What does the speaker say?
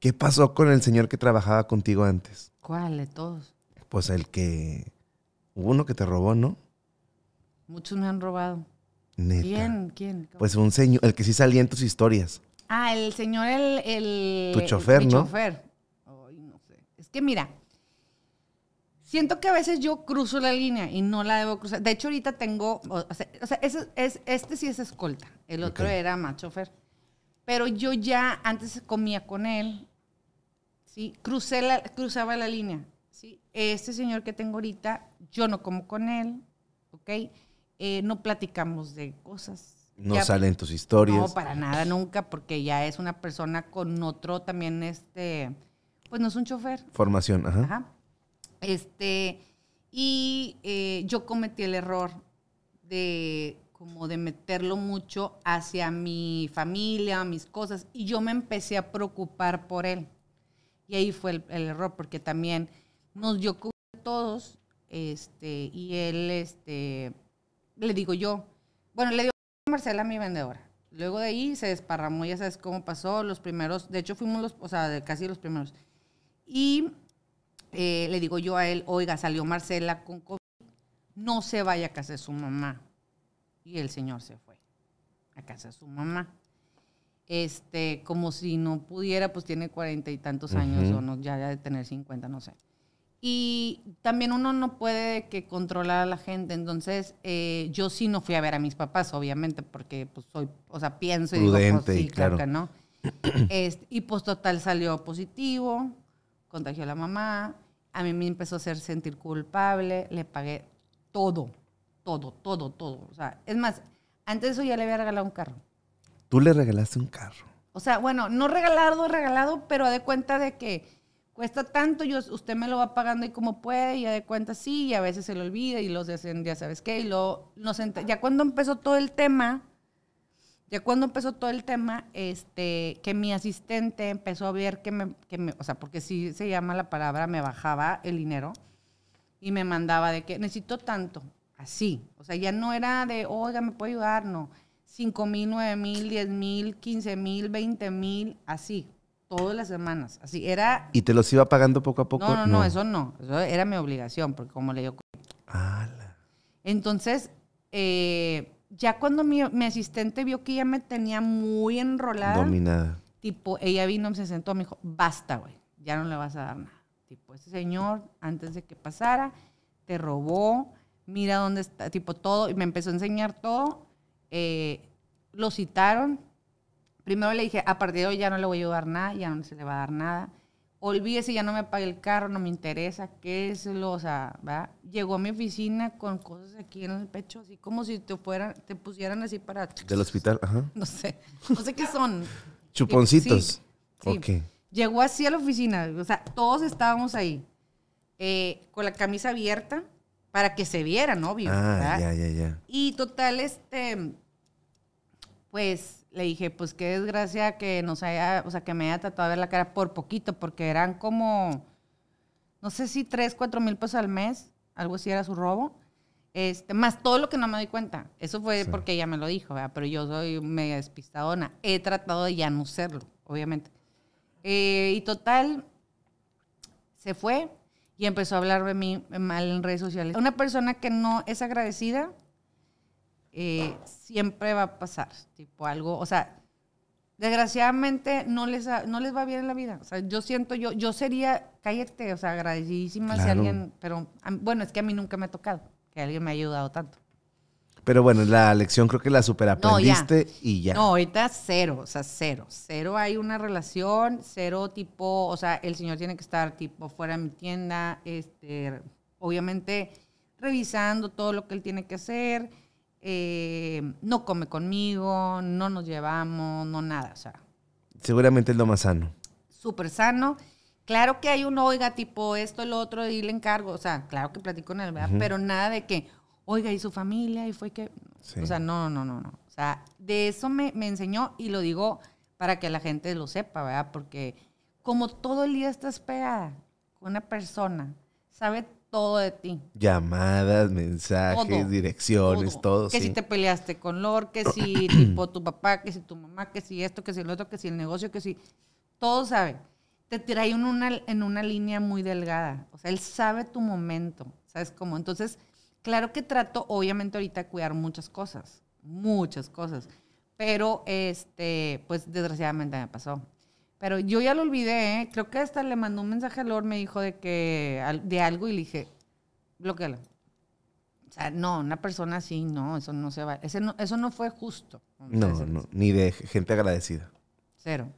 ¿Qué pasó con el señor que trabajaba contigo antes? ¿Cuál de todos? Pues el que. Hubo uno que te robó, ¿no? Muchos me han robado. ¿Quién? ¿Quién? Pues un señor, el que sí salía en tus historias. Ah, el señor, el. tu chofer, ¿no? Mi chofer. Ay, no sé. Es que mira, siento que a veces yo cruzo la línea y no la debo cruzar. De hecho, ahorita tengo. O sea, es, este sí es escolta. El otro era más chofer pero yo ya antes comía con él, ¿sí? Crucé la, cruzaba la línea, ¿sí? Este señor que tengo ahorita, yo no como con él, ¿ok? Eh, no platicamos de cosas. No salen tus historias. No, para nada, nunca, porque ya es una persona con otro también, este, pues no es un chofer. Formación, ajá. ajá. Este, y eh, yo cometí el error de como de meterlo mucho hacia mi familia, mis cosas, y yo me empecé a preocupar por él. Y ahí fue el, error, porque también nos dio cuenta todos, este, y él, este, le digo yo, bueno, le digo a Marcela, mi vendedora. Luego de ahí se desparramó, ya sabes cómo pasó, los primeros, de hecho fuimos los, o sea, de casi los primeros. Y eh, le digo yo a él, oiga, salió Marcela con COVID, no se vaya a casa de su mamá, y el señor se fue a casa de su mamá. Este, como si no pudiera, pues tiene cuarenta y tantos años o no, ya, de tener cincuenta, no sé. Y también uno no puede que controlar a la gente, entonces eh, yo sí no fui a ver a mis papás, obviamente, porque pues soy, o sea, pienso y digo, pues, sí, claro, no. Este, y pues total salió positivo, contagió a la mamá, a mí me empezó a hacer sentir culpable, le pagué todo, todo, todo, todo. O sea, es más, antes de eso ya le había regalado un carro. Tú le regalaste un carro. O sea, bueno, no regalado, regalado, pero de cuenta de que cuesta tanto, yo, usted me lo va pagando y como puede, y de cuenta sí, y a veces se lo olvida y los hacen, ya sabes qué, y lo ya cuando empezó todo el tema, ya cuando empezó todo el tema, este, que mi asistente empezó a ver que me, que me o sea, porque si se llama la palabra, me bajaba el dinero y me mandaba de que necesito tanto, Así. O sea, ya no era de, oiga, ¿me puede ayudar? No. Cinco mil, nueve mil, diez mil, 15 mil, 20 mil, así. Todas las semanas. Así era. ¿Y te los iba pagando poco a poco? No, no, no, eso no. Eso era mi obligación, porque como le digo. ¡Hala! Entonces, eh, ya cuando mi, mi, asistente vio que ella me tenía muy enrolada. Dominada. Tipo, ella vino, se sentó, me dijo, basta, güey, ya no le vas a dar nada. Tipo, ese señor, antes de que pasara, te robó, mira dónde está, tipo todo, y me empezó a enseñar todo. Eh, lo citaron. Primero le dije, a partir de hoy ya no le voy a ayudar nada, ya no se le va a dar nada. Olvídese, ya no me pague el carro, no me interesa, qué es lo, o sea, ¿verdad? Llegó a mi oficina con cosas aquí en el pecho, así como si te fueran, te pusieran así para... Del hospital, ajá. No sé, no sé qué son. Chuponcitos. Sí, Llegó así a la oficina, o sea, todos estábamos ahí, eh, con la camisa abierta, para que se vieran, obvio. Ah, ya, ya, ya. Y total, este, pues le dije, pues qué desgracia que nos haya, o sea, que me haya tratado de ver la cara por poquito, porque eran como, no sé si tres, cuatro mil pesos al mes, algo así era su robo. Este, más todo lo que no me doy cuenta. Eso fue porque ella me lo dijo, pero yo soy media despistadona. He tratado de ya no serlo, obviamente. Eh, y total, se fue, y empezó a hablar de mí mal en redes sociales. Una persona que no es agradecida eh, siempre va a pasar, tipo algo, o sea, desgraciadamente no les, no les va bien en la vida. O sea, yo siento, yo, yo sería, cállate, o sea, agradecidísima si alguien, pero bueno, es que a mí nunca me ha tocado que alguien me haya ayudado tanto. Pero bueno, la lección creo que la superaprendiste aprendiste y ya. No, ahorita cero, o sea, cero. Cero hay una relación, cero tipo, o sea, el señor tiene que estar tipo fuera de mi tienda, este, obviamente revisando todo lo que él tiene que hacer, eh, no come conmigo, no nos llevamos, no nada, o sea. Seguramente es lo más sano. Súper sano. Claro que hay un, oiga, tipo esto, el otro, y le encargo, o sea, claro que platico en el, Pero nada de que, oiga, ¿y su familia? Y fue que... O sea, no, no, no, no. O sea, de eso me, me, enseñó y lo digo para que la gente lo sepa, ¿verdad? Porque como todo el día estás pegada con una persona, sabe todo de ti. Llamadas, mensajes, direcciones, todo. que si te peleaste con Lor, que si tipo tu papá, que si tu mamá, que si esto, que si el otro, que si el negocio, que si... Todo sabe. Te trae en una, en una línea muy delgada. O sea, él sabe tu momento. ¿Sabes cómo? Entonces Claro que trato, obviamente, ahorita de cuidar muchas cosas, muchas cosas. Pero, este, pues, desgraciadamente me pasó. Pero yo ya lo olvidé, ¿eh? creo que hasta le mandó un mensaje a Lord, me dijo de que, de algo, y le dije, bloquealo. O sea, no, una persona así, no, eso no se va. eso no fue justo. No, no, ni de gente agradecida. Cero.